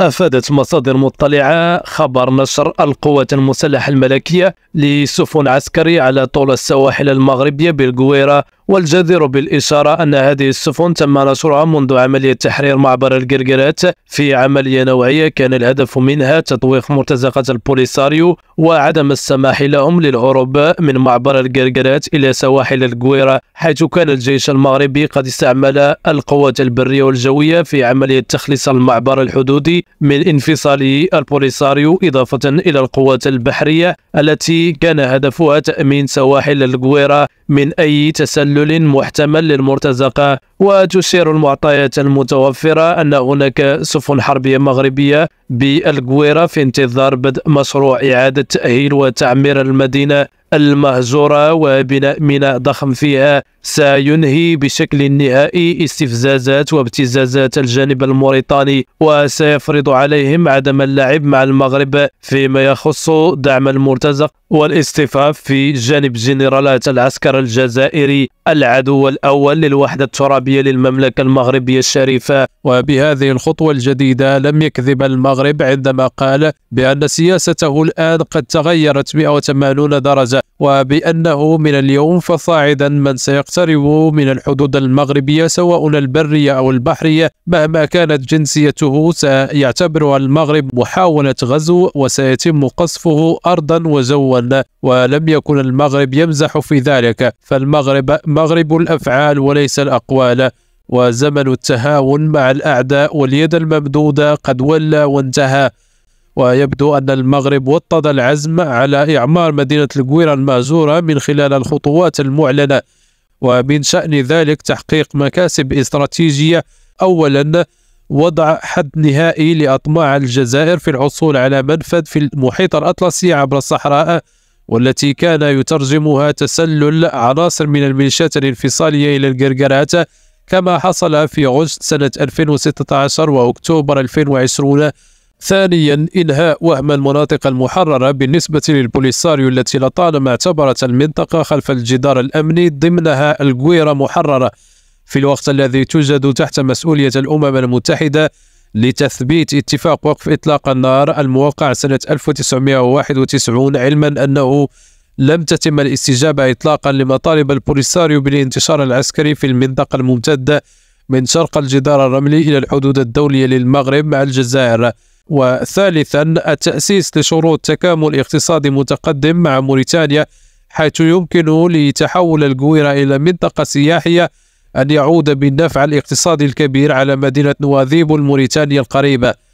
أفادت مصادر مطلعة خبر نشر القوات المسلحة الملكية لسفن عسكري على طول السواحل المغربية بالقويرة والجدير بالإشارة أن هذه السفن تم نشرها منذ عملية تحرير معبر القرقرات في عملية نوعية كان الهدف منها تطويق مرتزقة البوليساريو وعدم السماح لهم للهروب من معبر القرقرات إلى سواحل القويرة حيث كان الجيش المغربي قد استعمل القوات البرية والجوية في عملية تخليص المعبر الحدودي من انفصال البوليساريو إضافة إلى القوات البحرية التي كان هدفها تأمين سواحل القويرة من أي تسلل تسلل محتمل للمرتزقة وتشير المعطيات المتوفرة أن هناك سفن حربية مغربية بالقويرة في انتظار بدء مشروع إعادة تأهيل وتعمير المدينة المهجورة وبناء ميناء ضخم فيها سينهي بشكل نهائي استفزازات وابتزازات الجانب الموريتاني وسيفرض عليهم عدم اللعب مع المغرب فيما يخص دعم المرتزق والاستفاف في جانب جنرالات العسكر الجزائري العدو الأول للوحدة الترابية للمملكة المغربية الشريفة وبهذه الخطوة الجديدة لم يكذب المغرب عندما قال بأن سياسته الآن قد تغيرت 180 درجة وبأنه من اليوم فصاعدا من سيقترب من الحدود المغربية سواء البرية أو البحرية مهما كانت جنسيته سيعتبرها المغرب محاولة غزو وسيتم قصفه أرضا وجوا ولم يكن المغرب يمزح في ذلك فالمغرب مغرب الأفعال وليس الأقوال وزمن التهاون مع الأعداء واليد الممدودة قد ولى وانتهى ويبدو أن المغرب وطد العزم على إعمار مدينة القويرة المهجورة من خلال الخطوات المعلنة ومن شأن ذلك تحقيق مكاسب استراتيجية أولا وضع حد نهائي لأطماع الجزائر في الحصول على منفذ في المحيط الأطلسي عبر الصحراء والتي كان يترجمها تسلل عناصر من الميليشيات الانفصالية إلى الجرجرات كما حصل في غشت سنة 2016 وأكتوبر 2020 ثانيا إنهاء وهم المناطق المحررة بالنسبة للبوليساريو التي لطالما اعتبرت المنطقة خلف الجدار الأمني ضمنها الجويرة محررة في الوقت الذي توجد تحت مسؤولية الأمم المتحدة لتثبيت اتفاق وقف إطلاق النار الموقع سنة 1991 علما أنه لم تتم الاستجابة إطلاقا لمطالب البوليساريو بالانتشار العسكري في المنطقة الممتدة من شرق الجدار الرملي إلى الحدود الدولية للمغرب مع الجزائر وثالثا التأسيس لشروط تكامل اقتصادي متقدم مع موريتانيا حيث يمكن لتحول الجويرة إلى منطقة سياحية أن يعود بالنفع الاقتصادي الكبير على مدينة نواذيب الموريتانية القريبة